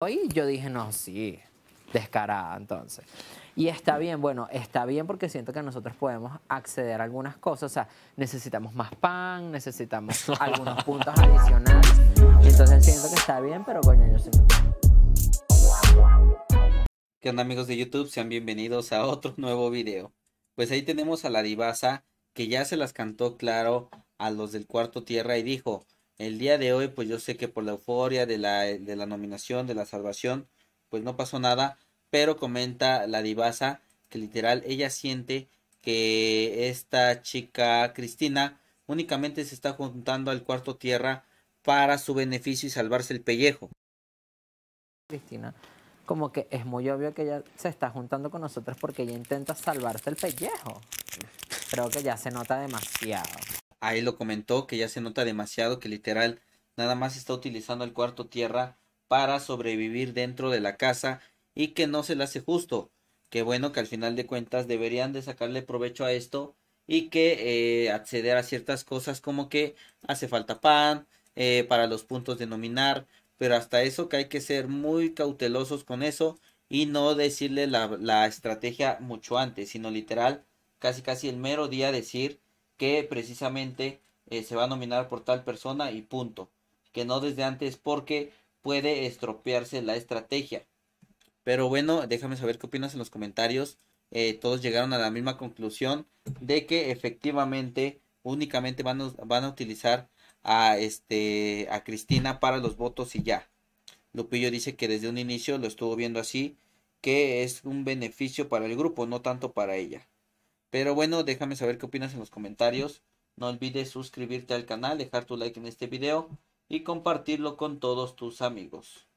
Hoy yo dije, no, sí, descarada entonces. Y está bien, bueno, está bien porque siento que nosotros podemos acceder a algunas cosas, o sea, necesitamos más pan, necesitamos algunos puntos adicionales, entonces siento que está bien, pero coño, yo sí. ¿Qué onda amigos de YouTube? Sean bienvenidos a otro nuevo video. Pues ahí tenemos a la divasa que ya se las cantó claro a los del cuarto tierra y dijo, el día de hoy, pues yo sé que por la euforia de la, de la nominación, de la salvación, pues no pasó nada, pero comenta la divasa que literal ella siente que esta chica Cristina únicamente se está juntando al cuarto tierra para su beneficio y salvarse el pellejo. Cristina, como que es muy obvio que ella se está juntando con nosotros porque ella intenta salvarse el pellejo. Creo que ya se nota demasiado ahí lo comentó, que ya se nota demasiado que literal nada más está utilizando el cuarto tierra para sobrevivir dentro de la casa y que no se le hace justo. Que bueno que al final de cuentas deberían de sacarle provecho a esto y que eh, acceder a ciertas cosas como que hace falta pan eh, para los puntos de nominar, pero hasta eso que hay que ser muy cautelosos con eso y no decirle la, la estrategia mucho antes, sino literal casi casi el mero día decir que precisamente eh, se va a nominar por tal persona y punto. Que no desde antes porque puede estropearse la estrategia. Pero bueno, déjame saber qué opinas en los comentarios. Eh, todos llegaron a la misma conclusión de que efectivamente únicamente van a, van a utilizar a este a Cristina para los votos y ya. Lupillo dice que desde un inicio lo estuvo viendo así, que es un beneficio para el grupo, no tanto para ella. Pero bueno, déjame saber qué opinas en los comentarios. No olvides suscribirte al canal, dejar tu like en este video y compartirlo con todos tus amigos.